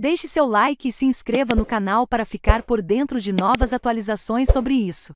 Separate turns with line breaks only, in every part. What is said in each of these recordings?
Deixe seu like e se inscreva no canal para ficar por dentro de novas atualizações sobre isso.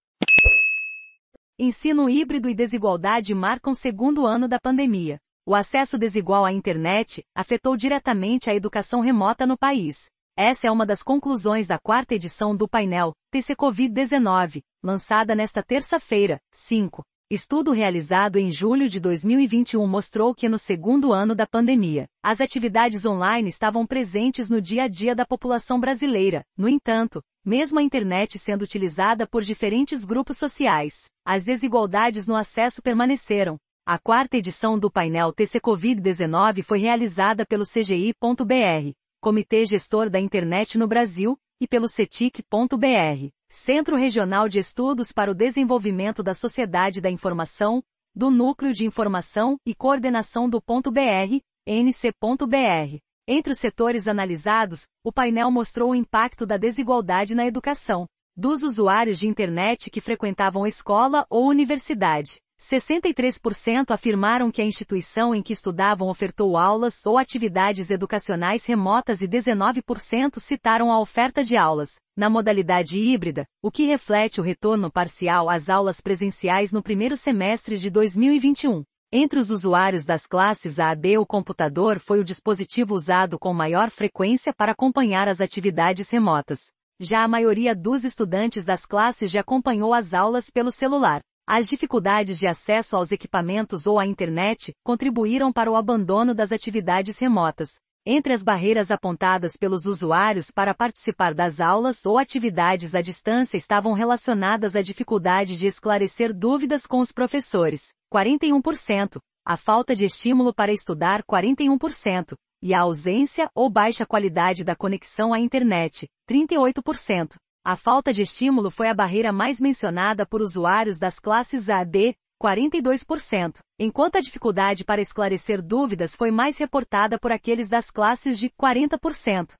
Ensino híbrido e desigualdade marcam segundo ano da pandemia. O acesso desigual à internet afetou diretamente a educação remota no país. Essa é uma das conclusões da quarta edição do painel TC Covid-19, lançada nesta terça-feira, 5, Estudo realizado em julho de 2021 mostrou que no segundo ano da pandemia, as atividades online estavam presentes no dia a dia da população brasileira. No entanto, mesmo a internet sendo utilizada por diferentes grupos sociais, as desigualdades no acesso permaneceram. A quarta edição do painel TC Covid-19 foi realizada pelo CGI.br, Comitê Gestor da Internet no Brasil, e pelo CETIC.br, Centro Regional de Estudos para o Desenvolvimento da Sociedade da Informação, do Núcleo de Informação e Coordenação do Ponto .br, nc.br. Entre os setores analisados, o painel mostrou o impacto da desigualdade na educação, dos usuários de internet que frequentavam escola ou universidade. 63% afirmaram que a instituição em que estudavam ofertou aulas ou atividades educacionais remotas e 19% citaram a oferta de aulas, na modalidade híbrida, o que reflete o retorno parcial às aulas presenciais no primeiro semestre de 2021. Entre os usuários das classes A B, o computador foi o dispositivo usado com maior frequência para acompanhar as atividades remotas. Já a maioria dos estudantes das classes já acompanhou as aulas pelo celular. As dificuldades de acesso aos equipamentos ou à internet contribuíram para o abandono das atividades remotas. Entre as barreiras apontadas pelos usuários para participar das aulas ou atividades à distância estavam relacionadas à dificuldade de esclarecer dúvidas com os professores, 41%, a falta de estímulo para estudar, 41%, e a ausência ou baixa qualidade da conexão à internet, 38%. A falta de estímulo foi a barreira mais mencionada por usuários das classes A e B, 42%, enquanto a dificuldade para esclarecer dúvidas foi mais reportada por aqueles das classes de 40%.